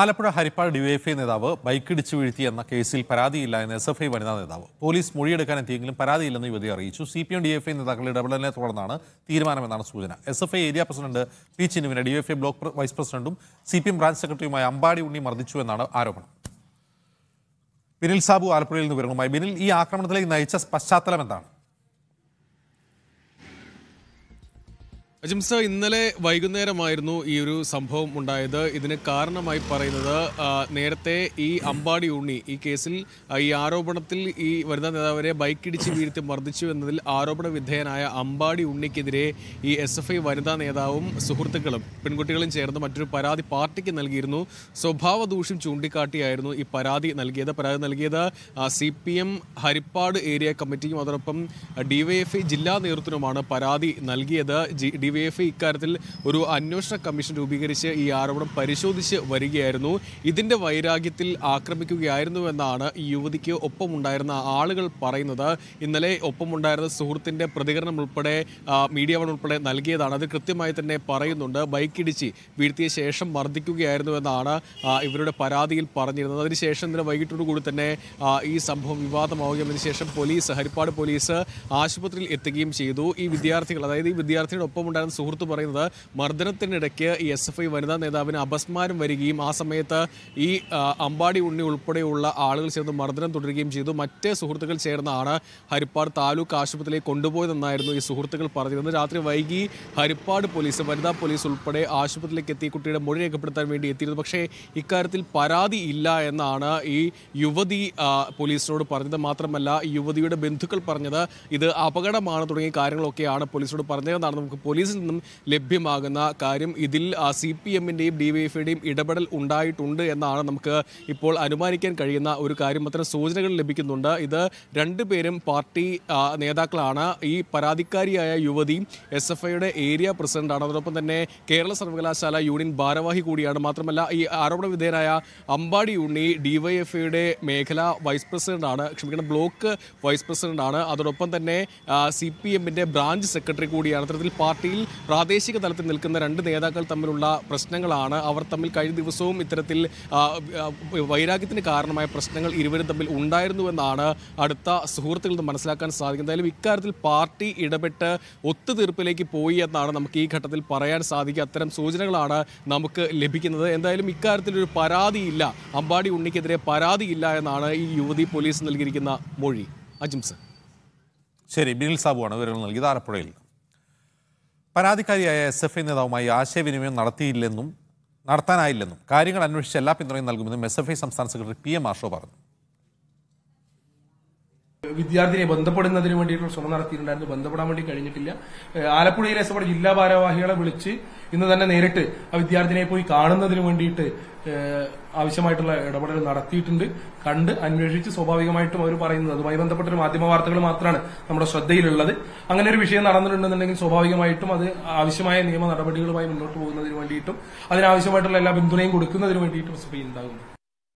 Alappuzha Harippad DYFI നേതാവ് ബൈക്കിടിച്ചു വീഴ്ത്തി എന്ന കേസിൽ പരാതിയില്ല എന്ന് എസ് എഫ് ഐ വനിതാ നേതാവ് പോലീസ് മൊഴിയെടുക്കാൻ എത്തിയെങ്കിലും പരാതിയില്ലെന്ന് യുവതി അറിയിച്ചു സി പി എം ഐ നേതാക്കളുടെ ഇടപെടലിനെ തുടർന്നാണ് തീരുമാനമെന്നാണ് സൂചന S F I area president P ചിനുവിനെ ഡിവൈഎഫ്ഐ ബ്ലോക്ക് വൈസ് പ്രസിഡന്റും സി പി എം ബ്രാഞ്ച് സെക്രട്ടറിയുമായ അമ്പാടി ഉണ്ണി മർദ്ദിച്ചു എന്നാണ് ആരോപണം ബിനിൽ സാബു ആലപ്പുഴയിൽ നിന്ന് വിവരങ്ങളുമായി ബിനിൽ ഈ ആക്രമണത്തിലേക്ക് നയിച്ച പശ്ചാത്തലം എന്താണ് അജിംസ ഇന്നലെ വൈകുന്നേരമായിരുന്നു ഈ ഒരു സംഭവം ഉണ്ടായത് ഇതിന് കാരണമായി പറയുന്നത് നേരത്തെ ഈ അമ്പാടി ഉണ്ണി ഈ കേസിൽ ഈ ആരോപണത്തിൽ ഈ വനിതാ നേതാവിനെ ബൈക്കിടിച്ച് വീഴ്ത്തി മർദ്ദിച്ചു എന്നതിൽ ആരോപണ വിധേയനായ അമ്പാടി ഉണ്ണിക്കെതിരെ ഈ എസ് എഫ് ഐ വനിതാ നേതാവും സുഹൃത്തുക്കളും പെൺകുട്ടികളും ചേർന്ന് മറ്റൊരു പരാതി പാർട്ടിക്ക് നൽകിയിരുന്നു സ്വഭാവ ദൂഷ്യം ചൂണ്ടിക്കാട്ടിയായിരുന്നു ഈ പരാതി നൽകിയത് പരാതി നൽകിയത് C P M Harippad area കമ്മിറ്റിക്കും അതോടൊപ്പം ഡിവൈഎഫ്ഐ ജില്ലാ നേതൃത്വവുമാണ് പരാതി നൽകിയത് ജി ഡി ഇക്കാര്യത്തിൽ ഒരു അന്വേഷണ കമ്മീഷൻ രൂപീകരിച്ച് ഈ ആരോപണം പരിശോധിച്ച് വരികയായിരുന്നു ഇതിൻ്റെ വൈരാഗ്യത്തിൽ ആക്രമിക്കുകയായിരുന്നു എന്നാണ് ഈ യുവതിക്ക് ഒപ്പമുണ്ടായിരുന്ന ആളുകൾ പറയുന്നത് ഇന്നലെ ഒപ്പമുണ്ടായിരുന്ന സുഹൃത്തിൻ്റെ പ്രതികരണം ഉൾപ്പെടെ മീഡിയ വൺ ഉൾപ്പെടെ നൽകിയതാണ് അത് കൃത്യമായി തന്നെ പറയുന്നുണ്ട് ബൈക്കിടിച്ച് വീഴ്ത്തിയ ശേഷം മർദ്ദിക്കുകയായിരുന്നുവെന്നാണ് എന്നാണ് ഇവരുടെ പരാതിയിൽ പറഞ്ഞിരുന്നത് അതിനുശേഷം ഇന്നലെ വൈകിട്ടോടുകൂടി തന്നെ ഈ സംഭവം വിവാദമാവുകയും അതിനുശേഷം പോലീസ് ഹരിപ്പാട് പോലീസ് ആശുപത്രിയിൽ എത്തുകയും ചെയ്തു ഈ വിദ്യാർത്ഥികൾ അതായത് ഈ വിദ്യാർത്ഥിയുടെ ഒപ്പമുണ്ടായിരുന്നു ഉണ്ടായിരുന്ന സുഹൃത്ത് പറയുന്നത് മർദ്ദനത്തിനിടയ്ക്ക് ഈ എസ് എഫ് ഐ വനിതാ നേതാവിന് അപസ്മാരം വരികയും ആ സമയത്ത് ഈ അമ്പാടി ഉണ്ണി ഉൾപ്പെടെയുള്ള ആളുകൾ ചേർന്ന് മർദ്ദനം തുടരുകയും ചെയ്തു മറ്റ് സുഹൃത്തുക്കൾ ചേർന്നാണ് ഹരിപ്പാട് താലൂക്ക് ആശുപത്രിയിലേക്ക് കൊണ്ടുപോയതെന്നായിരുന്നു ഈ സുഹൃത്തുക്കൾ പറഞ്ഞിരുന്നത് രാത്രി വൈകി ഹരിപ്പാട് പോലീസ് വനിതാ പോലീസ് ഉൾപ്പെടെ ആശുപത്രിയിലേക്ക് എത്തി കുട്ടിയുടെ മൊഴി രേഖപ്പെടുത്താൻ വേണ്ടി എത്തിയിരുന്നു പക്ഷേ ഇക്കാര്യത്തിൽ പരാതി ഇല്ല എന്നാണ് ഈ യുവതി പോലീസിനോട് പറഞ്ഞത് മാത്രമല്ല യുവതിയുടെ ബന്ധുക്കൾ പറഞ്ഞത് ഇത് അപകടമാണ് തുടങ്ങിയ കാര്യങ്ങളൊക്കെയാണ് പോലീസിനോട് പറഞ്ഞതെന്നാണ് നമുക്ക് പോലീസ് കോൺഗ്രസിൽ നിന്നും ലഭ്യമാകുന്ന കാര്യം ഇതിൽ സി പി എമ്മിൻ്റെയും ഡി വൈ എഫിയുടെയും ഇടപെടൽ ഉണ്ടായിട്ടുണ്ട് എന്നാണ് നമുക്ക് ഇപ്പോൾ അനുമാനിക്കാൻ കഴിയുന്ന ഒരു കാര്യം അത്തരം സൂചനകൾ ലഭിക്കുന്നുണ്ട് ഇത് രണ്ടുപേരും പാർട്ടി നേതാക്കളാണ് ഈ പരാതിക്കാരിയായ യുവതി എസ് എഫ് ഐയുടെ ഏരിയ പ്രസിഡന്റാണ് അതോടൊപ്പം തന്നെ കേരള സർവകലാശാല യൂണിയൻ ഭാരവാഹി കൂടിയാണ് മാത്രമല്ല ഈ ആരോപണ വിധേയനായ അമ്പാടി ഉണ്ണി ഡിവൈഎഫ്ഐയുടെ മേഖലാ വൈസ് പ്രസിഡന്റാണ് ക്ഷമിക്കണം ബ്ലോക്ക് വൈസ് പ്രസിഡന്റാണ് അതോടൊപ്പം തന്നെ സി പി എമ്മിൻ്റെ ബ്രാഞ്ച് സെക്രട്ടറി കൂടിയാണ് അത്തരത്തിൽ പാർട്ടിയിൽ പ്രാദേശിക തലത്തിൽ നിൽക്കുന്ന രണ്ട് നേതാക്കൾ തമ്മിലുള്ള പ്രശ്നങ്ങളാണ് അവർ തമ്മിൽ കഴിഞ്ഞ ദിവസവും ഇത്തരത്തിൽ വൈരാഗ്യത്തിന് കാരണമായ പ്രശ്നങ്ങൾ ഇരുവരും തമ്മിൽ ഉണ്ടായിരുന്നുവെന്നാണ് അടുത്ത സുഹൃത്തുക്കളിൽ നിന്ന് മനസ്സിലാക്കാൻ സാധിക്കുന്നത് എന്തായാലും ഇക്കാര്യത്തിൽ പാർട്ടി ഇടപെട്ട് ഒത്തുതീർപ്പിലേക്ക് പോയി എന്നാണ് നമുക്ക് ഈ ഘട്ടത്തിൽ പറയാൻ സാധിക്കുക അത്തരം സൂചനകളാണ് നമുക്ക് ലഭിക്കുന്നത് എന്തായാലും ഇക്കാര്യത്തിൽ ഒരു പരാതിയില്ല അമ്പാടി ഉണ്ണിക്കെതിരെ പരാതിയില്ല എന്നാണ് ഈ യുവതി പോലീസ് നൽകിയിരിക്കുന്ന മൊഴി അജിംസ് ശരി ബിനിൽ സാബുവാണ് വിവരങ്ങൾ നൽകിയത് ആലപ്പുഴയിൽ പരാതിക്കാരിയായ എസ് എഫ് ഐ നേതാവുമായി ആശയവിനിമയം നടത്തിയില്ലെന്നും നടത്താനായില്ലെന്നും കാര്യങ്ങൾ അന്വേഷിച്ച് എല്ലാ പിന്തുണയും നൽകുമെന്നും എസ് എഫ് ഐ സംസ്ഥാന സെക്രട്ടറി പി എം ആഷോ പറഞ്ഞു വിദ്യാർത്ഥിനെ ബന്ധപ്പെടുന്നതിന് വേണ്ടിയിട്ടുള്ള ശ്രമം നടത്തിയിട്ടുണ്ടായിരുന്നു ബന്ധപ്പെടാൻ വേണ്ടി കഴിഞ്ഞിട്ടില്ല ആലപ്പുഴയിലെ സഭയുടെ ജില്ലാ ഭാരവാഹികളെ വിളിച്ച് ഇന്ന് തന്നെ നേരിട്ട് ആ വിദ്യാർത്ഥിനെ പോയി കാണുന്നതിന് വേണ്ടിയിട്ട് ആവശ്യമായിട്ടുള്ള ഇടപെടൽ നടത്തിയിട്ടുണ്ട് കണ്ട് അന്വേഷിച്ച് സ്വാഭാവികമായിട്ടും അവർ പറയുന്നത് അതുമായി ബന്ധപ്പെട്ട ഒരു മാധ്യമ വാർത്തകൾ മാത്രമാണ് നമ്മുടെ ശ്രദ്ധയിലുള്ളത് അങ്ങനെ ഒരു വിഷയം നടന്നിട്ടുണ്ടെന്നുണ്ടെങ്കിൽ സ്വാഭാവികമായിട്ടും അത് ആവശ്യമായ നിയമ നടപടികളുമായി മുന്നോട്ട് പോകുന്നതിന് വേണ്ടിയിട്ടും അതിനാവശ്യമായിട്ടുള്ള എല്ലാ പിന്തുണയും കൊടുക്കുന്നതിന് വേണ്ടിയിട്ടും സഭയിൽ ഉണ്ടാകുന്നു